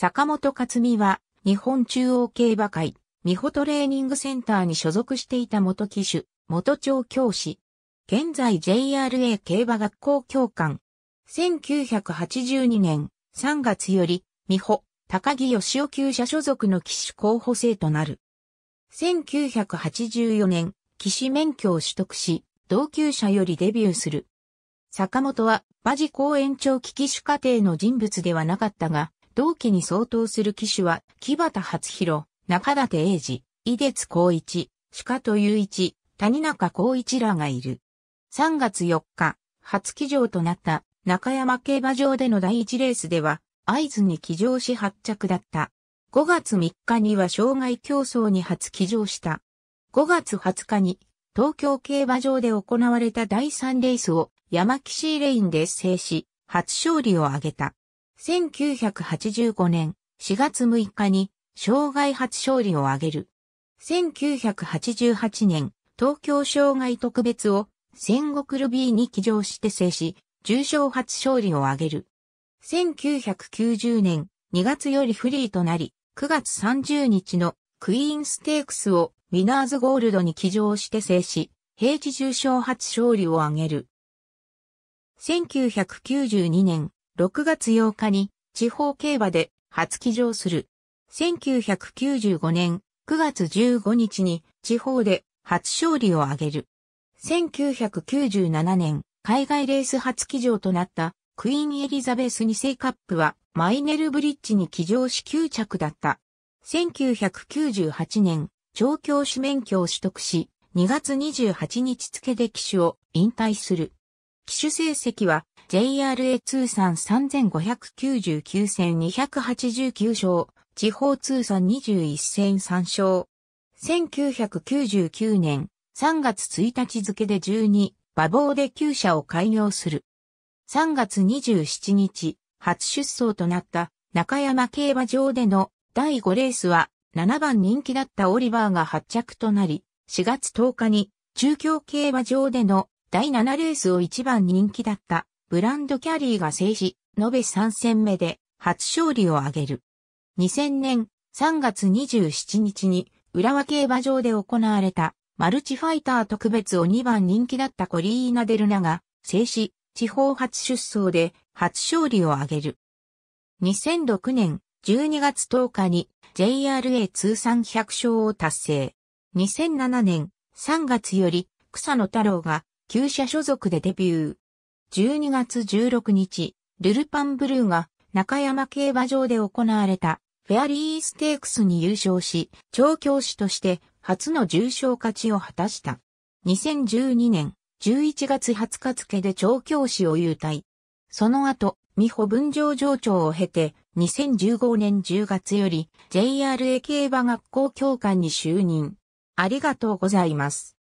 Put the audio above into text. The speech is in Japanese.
坂本克美は、日本中央競馬会、美穂トレーニングセンターに所属していた元騎手、元調教師。現在 JRA 競馬学校教官。1982年3月より、美穂、高木義雄級者所属の騎手候補生となる。1984年、騎士免許を取得し、同級者よりデビューする。坂本は、馬事公園長期騎手家庭の人物ではなかったが、同期に相当する機種は、木端初弘、中立英二、井出光一、鹿戸雄一、谷中光一らがいる。3月4日、初騎乗となった中山競馬場での第1レースでは、合図に騎乗し発着だった。5月3日には障害競争に初騎乗した。5月20日に東京競馬場で行われた第3レースを山岸レインで制し、初勝利を挙げた。1985年4月6日に、障害初勝利を挙げる。1988年、東京障害特別を戦国ルビーに起乗して制し、重賞初勝利を挙げる。1990年2月よりフリーとなり、9月30日のクイーンステークスをウィナーズゴールドに起乗して制し、平地重賞初勝利を挙げる。1992年6月8日に地方競馬で初騎乗する。1995年9月15日に地方で初勝利を挙げる。1997年海外レース初騎乗となったクイーンエリザベス2世カップはマイネルブリッジに騎乗し9着だった。1998年調教師免許を取得し2月28日付で騎手を引退する。機種成績は JRA 通算3599戦289勝、地方通算21戦3勝。1999年3月1日付で12、馬房で旧社を開業する。3月27日、初出走となった中山競馬場での第5レースは7番人気だったオリバーが発着となり、4月10日に中京競馬場での第7レースを一番人気だったブランドキャリーが制し、延べ3戦目で初勝利を挙げる。2000年3月27日に浦和競馬場で行われたマルチファイター特別を2番人気だったコリーナ・デルナが制し、地方初出走で初勝利を挙げる。2006年12月10日に JRA 通算100勝を達成。2007年3月より草野太郎が旧社所属でデビュー。12月16日、ルルパンブルーが中山競馬場で行われたフェアリーステークスに優勝し、調教師として初の重賞勝ちを果たした。2012年11月20日付で調教師を優待。その後、美穂分譲上長を経て、2015年10月より JRA 競馬学校教官に就任。ありがとうございます。